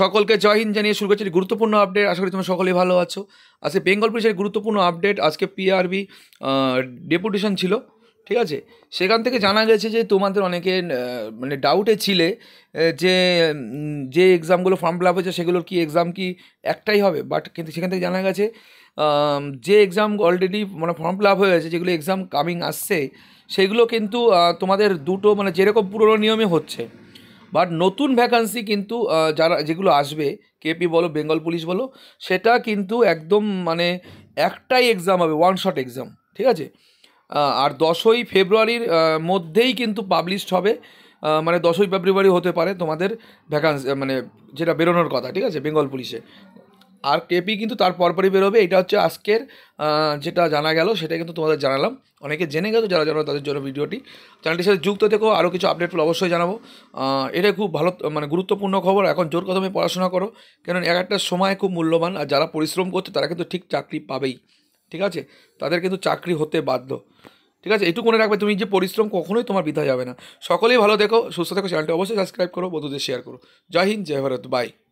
সকলকে জয় হিন্দ জানিয়ে শুরু করছি গুরুত্বপূর্ণ আপডেট আশা করি তোমরা সকলেই ভালো আছো আজকে বেঙ্গল পুলিশের গুরুত্বপূর্ণ আপডেট আজকে পিআরবি ডেপুটেশন ছিল ঠিক আছে সেখান থেকে জানা গেছে যে তোমাদের অনেকে মানে ডাউটে ছিলে যে যে এক্সামগুলো ফর্ম ফিল আপ হয়েছে সেগুলোর কি এক্সাম কি একটাই হবে বাট কিন্তু সেখান থেকে জানা গেছে যে এক্সাম অলরেডি মানে ফর্ম ফিল আপ হয়ে গেছে যেগুলো এক্সাম কামিং আসছে সেগুলো কিন্তু তোমাদের দুটো মানে যেরকম পুরনো নিয়মে হচ্ছে বাট নতুন ভ্যাকান্সি কিন্তু যারা যেগুলো আসবে কেপি বলো বেঙ্গল পুলিশ বলো সেটা কিন্তু একদম মানে একটাই এক্সাম হবে ওয়ান শট এক্সাম ঠিক আছে আর দশই ফেব্রুয়ারির মধ্যেই কিন্তু পাবলিশড হবে মানে দশই ফেব্রুয়ারি হতে পারে তোমাদের ভ্যাকান্সি মানে যেটা বেরোনোর কথা ঠিক আছে বেঙ্গল পুলিশে আর কেপি কিন্তু তার পরপরই বেরোবে এটা হচ্ছে আজকের যেটা জানা গেল সেটা কিন্তু তোমাদের জানালাম অনেকে জেনে গেল যারা জানো তাদের জন্য ভিডিওটি চ্যানেলটির সাথে যুক্ত থেকো আরও কিছু আপডেট অবশ্যই জানাবো এটা খুব ভালো মানে গুরুত্বপূর্ণ খবর এখন জোর কথমে পড়াশোনা করো কেন এক একটা সময় খুব মূল্যবান আর যারা পরিশ্রম করছে তারা কিন্তু ঠিক চাকরি পাবেই ঠিক আছে তাদের কিন্তু চাকরি হতে বাধ্য ঠিক আছে এটু মনে রাখবে তুমি যে পরিশ্রম কখনোই তোমার বৃথা যাবে না সকলেই ভালো দেখো সুস্থ থেকো চ্যানেলটি অবশ্যই সাবস্ক্রাইব করো বন্ধুদের শেয়ার করো জয় হিন্দ জয় ভারত বাই